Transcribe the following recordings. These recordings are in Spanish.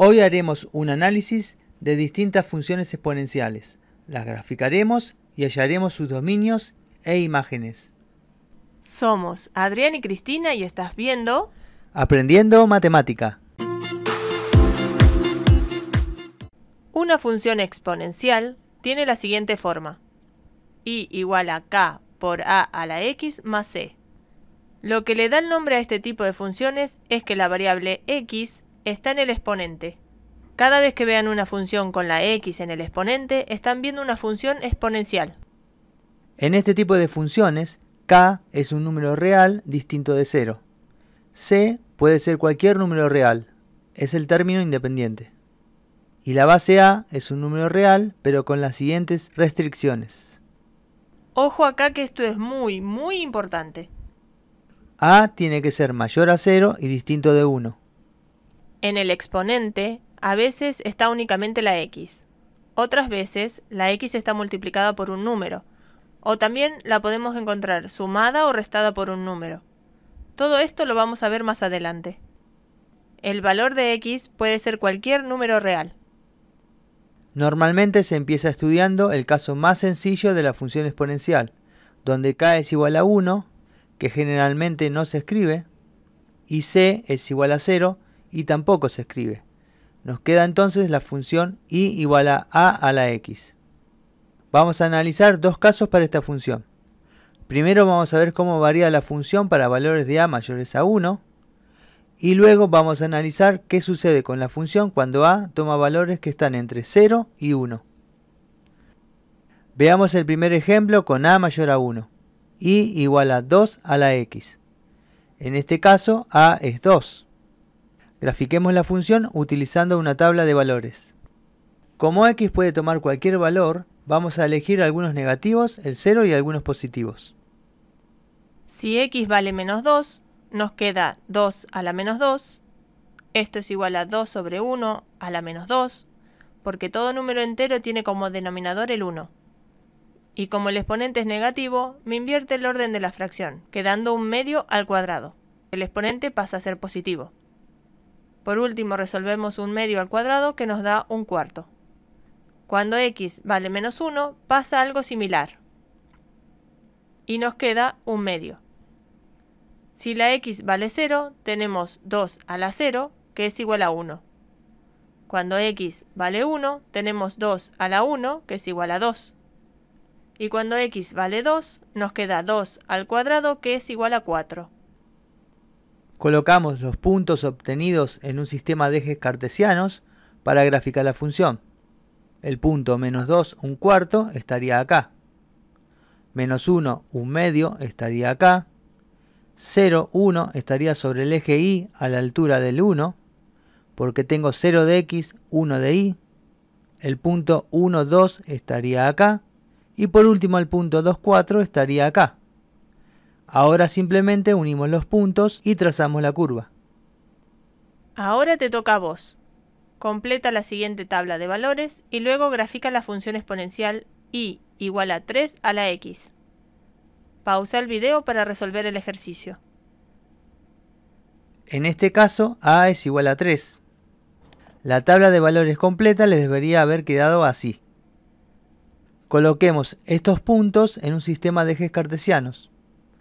Hoy haremos un análisis de distintas funciones exponenciales. Las graficaremos y hallaremos sus dominios e imágenes. Somos Adrián y Cristina y estás viendo Aprendiendo Matemática. Una función exponencial tiene la siguiente forma. y igual a k por a a la x más c. Lo que le da el nombre a este tipo de funciones es que la variable x está en el exponente. Cada vez que vean una función con la x en el exponente, están viendo una función exponencial. En este tipo de funciones, k es un número real distinto de 0. c puede ser cualquier número real, es el término independiente. Y la base a es un número real, pero con las siguientes restricciones. Ojo acá que esto es muy, muy importante. a tiene que ser mayor a 0 y distinto de 1. En el exponente, a veces está únicamente la x, otras veces la x está multiplicada por un número, o también la podemos encontrar sumada o restada por un número. Todo esto lo vamos a ver más adelante. El valor de x puede ser cualquier número real. Normalmente se empieza estudiando el caso más sencillo de la función exponencial, donde k es igual a 1, que generalmente no se escribe, y c es igual a 0, y tampoco se escribe. Nos queda entonces la función y igual a a a la x. Vamos a analizar dos casos para esta función. Primero vamos a ver cómo varía la función para valores de a mayores a 1 y luego vamos a analizar qué sucede con la función cuando a toma valores que están entre 0 y 1. Veamos el primer ejemplo con a mayor a 1 y igual a 2 a la x. En este caso a es 2. Grafiquemos la función utilizando una tabla de valores. Como x puede tomar cualquier valor, vamos a elegir algunos negativos, el 0 y algunos positivos. Si x vale menos 2, nos queda 2 a la menos 2. Esto es igual a 2 sobre 1 a la menos 2, porque todo número entero tiene como denominador el 1. Y como el exponente es negativo, me invierte el orden de la fracción, quedando un medio al cuadrado. El exponente pasa a ser positivo. Por último, resolvemos un medio al cuadrado que nos da un cuarto. Cuando x vale menos 1, pasa algo similar. Y nos queda un medio. Si la x vale 0, tenemos 2 a la 0, que es igual a 1. Cuando x vale 1, tenemos 2 a la 1, que es igual a 2. Y cuando x vale 2, nos queda 2 al cuadrado, que es igual a 4 colocamos los puntos obtenidos en un sistema de ejes cartesianos para graficar la función. El punto menos 2, un cuarto, estaría acá. Menos 1, un medio, estaría acá. 0, 1 estaría sobre el eje Y a la altura del 1, porque tengo 0 de X, 1 de Y. El punto 1, 2 estaría acá. Y por último el punto 2, 4 estaría acá. Ahora simplemente unimos los puntos y trazamos la curva. Ahora te toca a vos. Completa la siguiente tabla de valores y luego grafica la función exponencial y igual a 3 a la x. Pausa el video para resolver el ejercicio. En este caso, a es igual a 3. La tabla de valores completa les debería haber quedado así. Coloquemos estos puntos en un sistema de ejes cartesianos.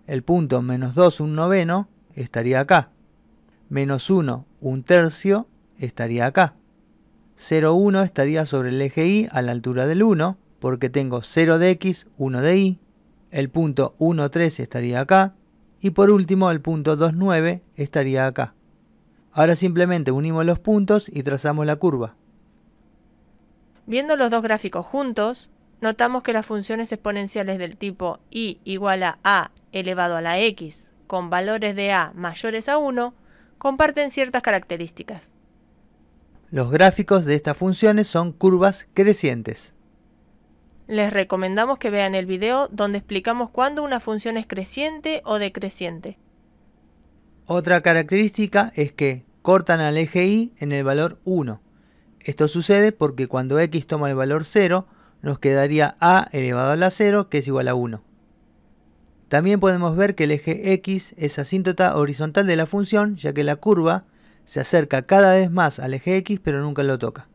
El punto menos 2, un noveno, estaría acá. Menos 1, un tercio, estaría acá. 0, 1 estaría sobre el eje Y a la altura del 1, porque tengo 0 de X, 1 de Y. El punto 1, 3 estaría acá. Y por último, el punto 2, 9 estaría acá. Ahora simplemente unimos los puntos y trazamos la curva. Viendo los dos gráficos juntos, notamos que las funciones exponenciales del tipo y igual a a elevado a la x con valores de a mayores a 1 comparten ciertas características. Los gráficos de estas funciones son curvas crecientes. Les recomendamos que vean el video donde explicamos cuándo una función es creciente o decreciente. Otra característica es que cortan al eje y en el valor 1. Esto sucede porque cuando x toma el valor 0, nos quedaría a elevado a la 0, que es igual a 1. También podemos ver que el eje X es asíntota horizontal de la función, ya que la curva se acerca cada vez más al eje X pero nunca lo toca.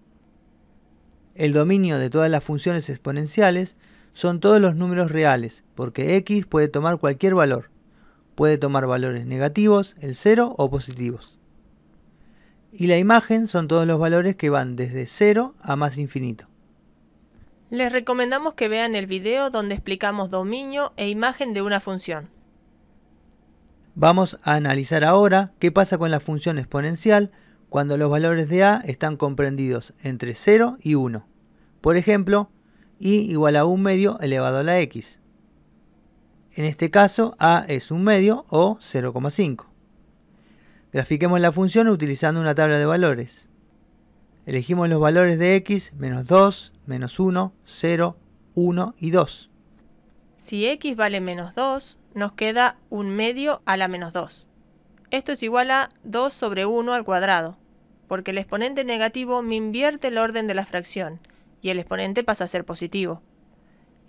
El dominio de todas las funciones exponenciales son todos los números reales, porque X puede tomar cualquier valor. Puede tomar valores negativos, el 0 o positivos. Y la imagen son todos los valores que van desde 0 a más infinito. Les recomendamos que vean el video donde explicamos dominio e imagen de una función. Vamos a analizar ahora qué pasa con la función exponencial cuando los valores de a están comprendidos entre 0 y 1. Por ejemplo, y igual a 1 medio elevado a la x. En este caso, a es 1 medio o 0,5. Grafiquemos la función utilizando una tabla de valores. Elegimos los valores de x, menos 2, menos 1, 0, 1 y 2. Si x vale menos 2, nos queda un medio a la menos 2. Esto es igual a 2 sobre 1 al cuadrado, porque el exponente negativo me invierte el orden de la fracción, y el exponente pasa a ser positivo.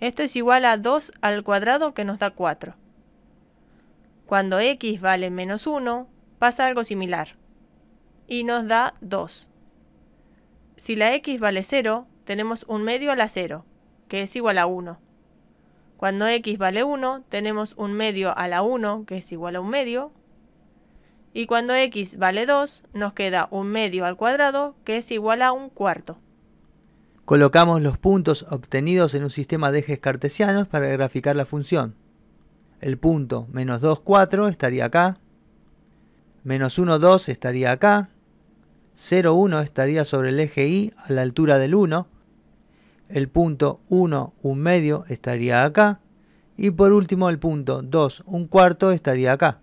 Esto es igual a 2 al cuadrado que nos da 4. Cuando x vale menos 1, pasa algo similar, y nos da 2. Si la x vale 0, tenemos un medio a la 0, que es igual a 1. Cuando x vale 1, tenemos un medio a la 1, que es igual a un medio. Y cuando x vale 2, nos queda un medio al cuadrado, que es igual a un cuarto. Colocamos los puntos obtenidos en un sistema de ejes cartesianos para graficar la función. El punto menos 2, 4 estaría acá. Menos 1, 2 estaría acá. 0,1 estaría sobre el eje Y a la altura del 1. El punto 1, 1 medio estaría acá. Y por último el punto 2, 1 cuarto estaría acá.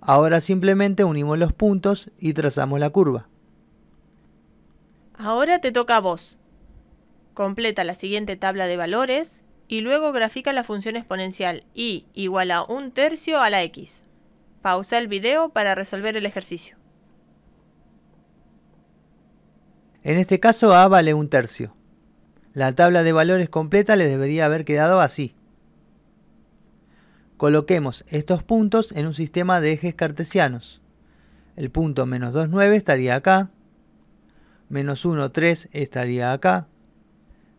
Ahora simplemente unimos los puntos y trazamos la curva. Ahora te toca a vos. Completa la siguiente tabla de valores y luego grafica la función exponencial y igual a 1 tercio a la x. Pausa el video para resolver el ejercicio. En este caso A vale un tercio. La tabla de valores completa les debería haber quedado así. Coloquemos estos puntos en un sistema de ejes cartesianos. El punto menos 2, 9 estaría acá. Menos 1, 3 estaría acá.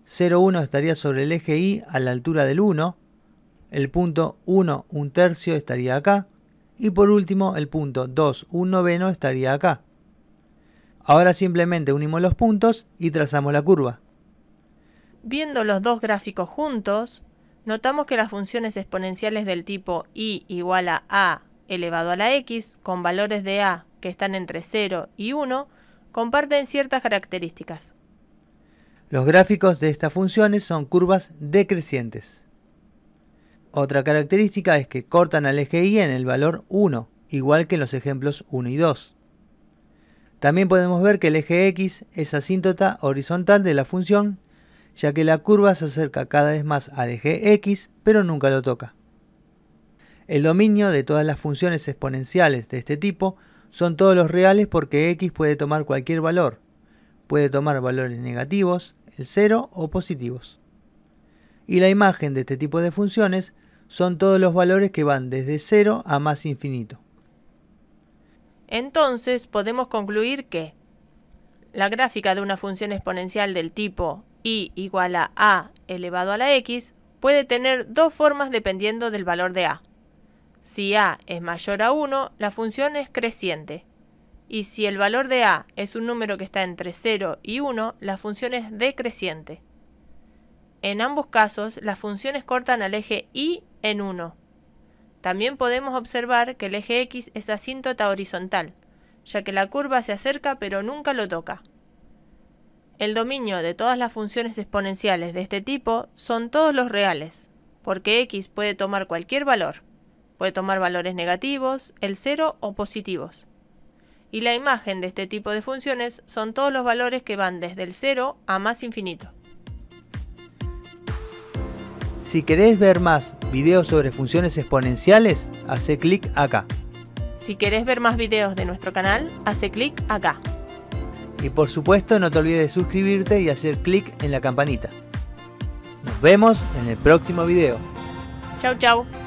0, 1 estaría sobre el eje Y a la altura del 1. El punto 1, 1 tercio estaría acá. Y por último, el punto 2, 1 noveno estaría acá. Ahora simplemente unimos los puntos y trazamos la curva. Viendo los dos gráficos juntos, notamos que las funciones exponenciales del tipo i igual a a elevado a la x, con valores de a que están entre 0 y 1, comparten ciertas características. Los gráficos de estas funciones son curvas decrecientes. Otra característica es que cortan al eje y en el valor 1, igual que en los ejemplos 1 y 2. También podemos ver que el eje X es asíntota horizontal de la función, ya que la curva se acerca cada vez más al eje X, pero nunca lo toca. El dominio de todas las funciones exponenciales de este tipo son todos los reales porque X puede tomar cualquier valor. Puede tomar valores negativos, el 0 o positivos. Y la imagen de este tipo de funciones son todos los valores que van desde 0 a más infinito. Entonces podemos concluir que la gráfica de una función exponencial del tipo y igual a a elevado a la x puede tener dos formas dependiendo del valor de a. Si a es mayor a 1, la función es creciente. Y si el valor de a es un número que está entre 0 y 1, la función es decreciente. En ambos casos, las funciones cortan al eje y en 1 también podemos observar que el eje X es asíntota horizontal, ya que la curva se acerca pero nunca lo toca. El dominio de todas las funciones exponenciales de este tipo son todos los reales, porque X puede tomar cualquier valor. Puede tomar valores negativos, el cero o positivos. Y la imagen de este tipo de funciones son todos los valores que van desde el 0 a más infinito. Si querés ver más videos sobre funciones exponenciales, hace clic acá. Si querés ver más videos de nuestro canal, hace clic acá. Y por supuesto no te olvides de suscribirte y hacer clic en la campanita. Nos vemos en el próximo video. Chau chau.